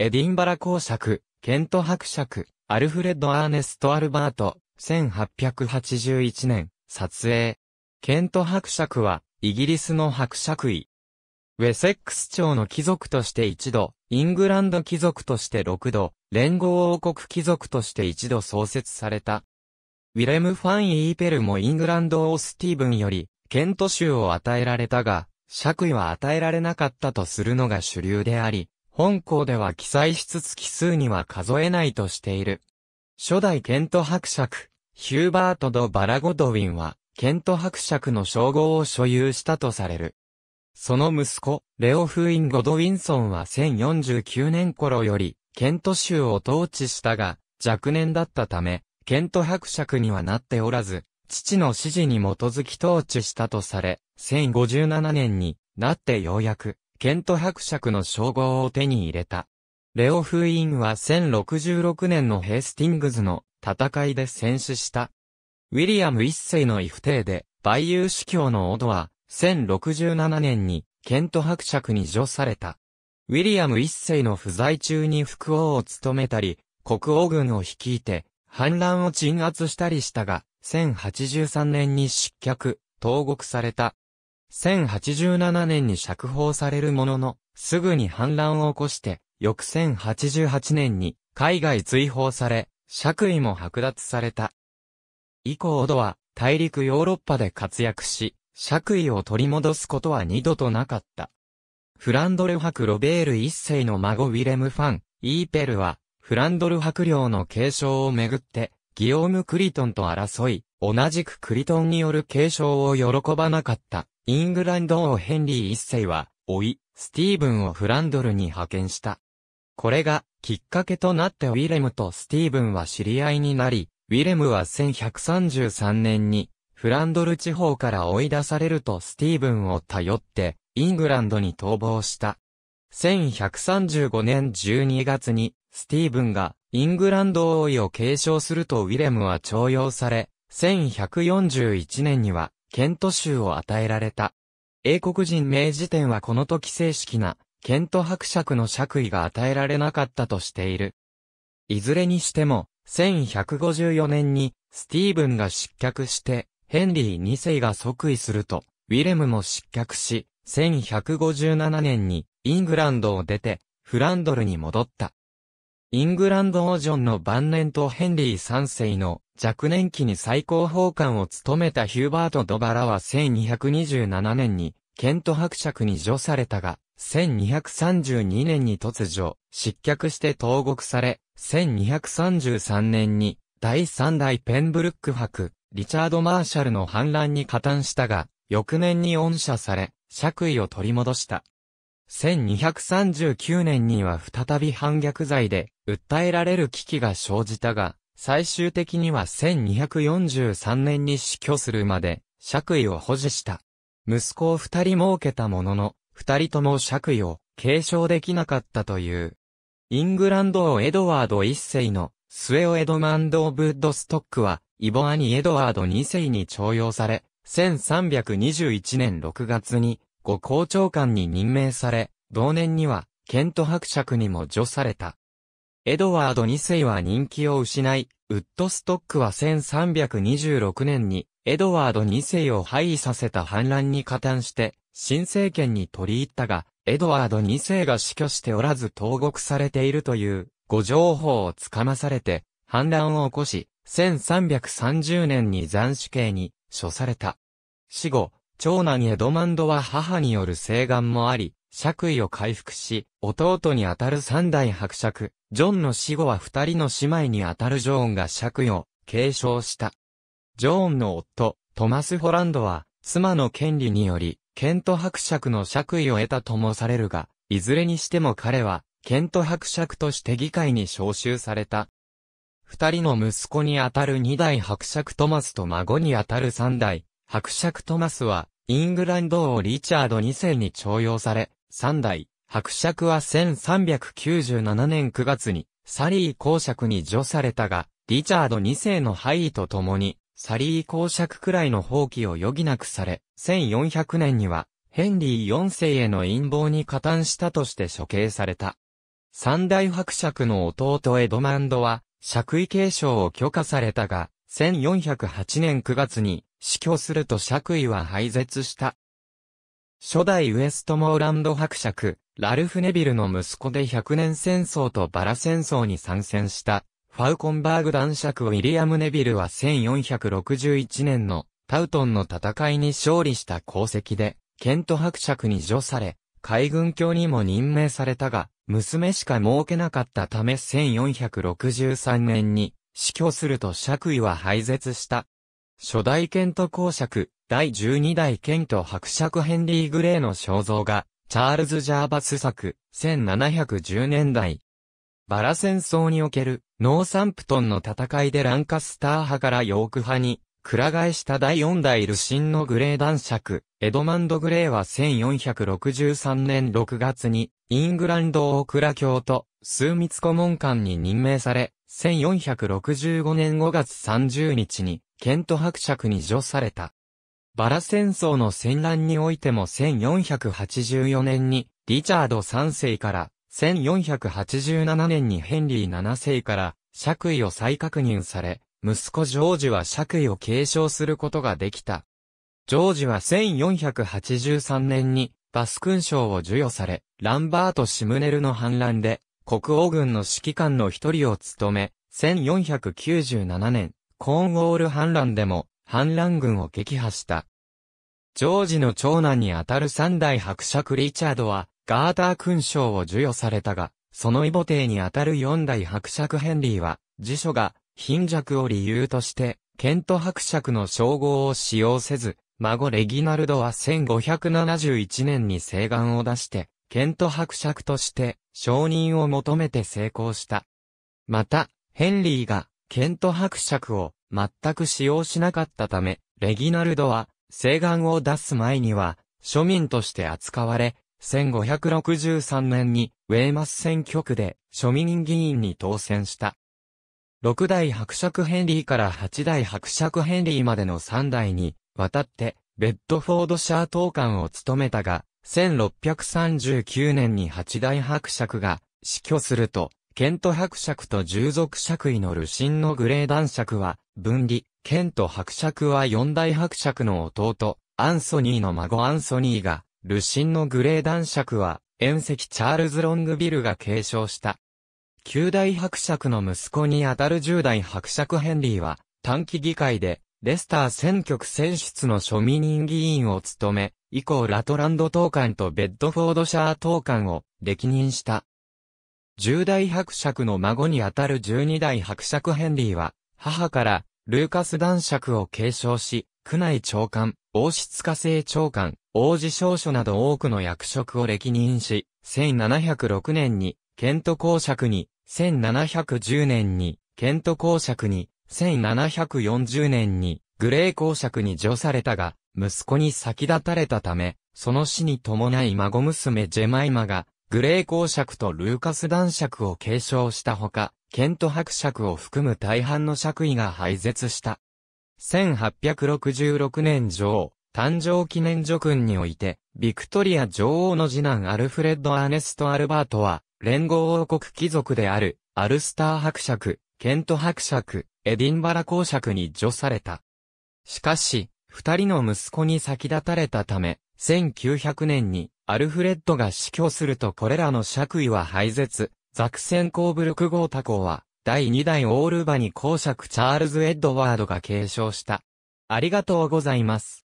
エディンバラ公爵、ケント伯爵、アルフレッド・アーネスト・アルバート、1881年、撮影。ケント伯爵は、イギリスの伯爵位。ウェセックス朝の貴族として一度、イングランド貴族として六度、連合王国貴族として一度創設された。ウィレム・ファン・イーペルもイングランド王スティーブンより、ケント州を与えられたが、爵位は与えられなかったとするのが主流であり、本校では記載しつつ奇数には数えないとしている。初代ケント伯爵、ヒューバート・ド・バラゴドウィンは、ケント伯爵の称号を所有したとされる。その息子、レオ・フーイン・ゴドウィンソンは1049年頃より、ケント州を統治したが、若年だったため、ケント伯爵にはなっておらず、父の指示に基づき統治したとされ、1057年になってようやく、ケント伯爵の称号を手に入れた。レオ封印は1066年のヘスティングズの戦いで戦死した。ウィリアム一世の異不定で、バイユー司教のオドは、1067年に、ケント伯爵に除された。ウィリアム一世の不在中に副王を務めたり、国王軍を率いて、反乱を鎮圧したりしたが、1083年に失脚、投獄された。1087年に釈放されるものの、すぐに反乱を起こして、翌1088年に海外追放され、爵位も剥奪された。以降オドは大陸ヨーロッパで活躍し、爵位を取り戻すことは二度となかった。フランドル博ロベール一世の孫ウィレム・ファン、イーペルは、フランドル博領の継承をめぐって、ギオーム・クリトンと争い、同じくクリトンによる継承を喜ばなかった。イングランド王ヘンリー一世は、老い、スティーブンをフランドルに派遣した。これが、きっかけとなってウィレムとスティーブンは知り合いになり、ウィレムは1133年に、フランドル地方から追い出されるとスティーブンを頼って、イングランドに逃亡した。1135年12月に、スティーブンが、イングランド王位を継承するとウィレムは徴用され、1141年には、ケント州を与えられた。英国人名辞典はこの時正式な、ケント伯爵の爵位が与えられなかったとしている。いずれにしても、1154年に、スティーブンが失脚して、ヘンリー2世が即位すると、ウィレムも失脚し、1157年に、イングランドを出て、フランドルに戻った。イングランド王ジョンの晩年とヘンリー3世の若年期に最高法官を務めたヒューバート・ドバラは1227年に、ケント伯爵に除されたが、1232年に突如、失脚して投獄され、1233年に、第3代ペンブルック伯、リチャード・マーシャルの反乱に加担したが、翌年に恩赦され、爵位を取り戻した。1239年には再び反逆罪で、訴えられる危機が生じたが、最終的には1243年に死去するまで、爵位を保持した。息子を二人設けたものの、二人とも爵位を継承できなかったという。イングランド王エドワード一世の末尾エドマンド・オブ・ッドストックは、イボアニ・エドワード二世に徴用され、1321年6月に、ご校長官に任命され、同年には、ケント伯爵にも除された。エドワード2世は人気を失い、ウッドストックは1326年にエドワード2世を廃位させた反乱に加担して、新政権に取り入ったが、エドワード2世が死去しておらず投獄されているという、ご情報をつかまされて、反乱を起こし、1330年に斬首刑に処された。死後、長男エドマンドは母による請願もあり、爵位を回復し、弟にあたる三代伯爵、ジョンの死後は二人の姉妹にあたるジョーンが爵位を継承した。ジョーンの夫、トマス・ホランドは、妻の権利により、ケント伯爵の爵位を得たともされるが、いずれにしても彼は、ケント伯爵として議会に召集された。二人の息子にあたる二代伯爵トマスと孫にあたる三代、伯爵トマスは、イングランド王リチャード2世に徴用され、三代、伯爵は1397年9月に、サリー公爵に除されたが、リチャード2世の敗位と共に、サリー公爵くらいの放棄を余儀なくされ、1400年には、ヘンリー4世への陰謀に加担したとして処刑された。三代伯爵の弟エドマンドは、爵位継承を許可されたが、1408年9月に死去すると爵位は廃絶した。初代ウエストモーランド伯爵、ラルフ・ネビルの息子で百年戦争とバラ戦争に参戦した、ファウコンバーグ男爵ウィリアム・ネビルは1461年のタウトンの戦いに勝利した功績で、ケント伯爵に除され、海軍卿にも任命されたが、娘しか儲けなかったため1463年に死去すると爵位は廃絶した。初代ケント公爵、第12代ケント伯爵ヘンリー・グレーの肖像画、チャールズ・ジャーバス作、1710年代。バラ戦争における、ノーサンプトンの戦いでランカスター派からヨーク派に、くら替えした第4代ルシンのグレー男爵、エドマンド・グレーは1463年6月に、イングランド大蔵教と枢密顧問官に任命され、1465年5月30日に、ケント伯爵に除された。バラ戦争の戦乱においても1484年に、リチャード3世から、1487年にヘンリー7世から、爵位を再確認され、息子ジョージは爵位を継承することができた。ジョージは1483年にバス勲章を授与され、ランバート・シムネルの反乱で、国王軍の指揮官の一人を務め、1497年、コーンウォール反乱でも、反乱軍を撃破した。ジョージの長男にあたる三代伯爵リチャードは、ガーター勲章を授与されたが、その異母帝にあたる四代伯爵ヘンリーは、辞書が貧弱を理由として、ケント伯爵の称号を使用せず、孫レギナルドは1571年に請願を出して、ケント伯爵として承認を求めて成功した。また、ヘンリーがケント伯爵を全く使用しなかったため、レギナルドは請願を出す前には庶民として扱われ、1563年にウェーマス選挙区で庶民議員に当選した。6代伯爵ヘンリーから8代伯爵ヘンリーまでの3代に渡って、ベッドフォードシャー党官を務めたが、1639年に八大伯爵が死去すると、ケント伯爵と従属爵位のルシンのグレー男爵は分離、ケント伯爵は四大伯爵の弟、アンソニーの孫アンソニーが、ルシンのグレー男爵は、遠赤チャールズ・ロングビルが継承した。九大伯爵の息子にあたる十代伯爵ヘンリーは、短期議会で、レスター選挙区選出の庶民人議員を務め、以降ラトランド党官とベッドフォードシャー党官を歴任した。十代伯爵の孫にあたる十二代伯爵ヘンリーは、母からルーカス男爵を継承し、区内長官、王室家政長官、王子少書など多くの役職を歴任し、1706年に、ケント公爵に、1710年に、ケント公爵に、1740年にグレー公爵に除されたが、息子に先立たれたため、その死に伴い孫娘ジェマイマが、グレー公爵とルーカス男爵を継承したほか、ケント伯爵を含む大半の爵位が廃絶した。1866年女王、誕生記念叙勲において、ビクトリア女王の次男アルフレッド・アーネスト・アルバートは、連合王国貴族である、アルスター伯爵、ケント伯爵、エディンバラ公爵に除された。しかし、二人の息子に先立たれたため、1900年にアルフレッドが死去するとこれらの爵位は廃絶、ザクセンコーブルク号他公は、第二代オールバに公爵チャールズ・エッドワードが継承した。ありがとうございます。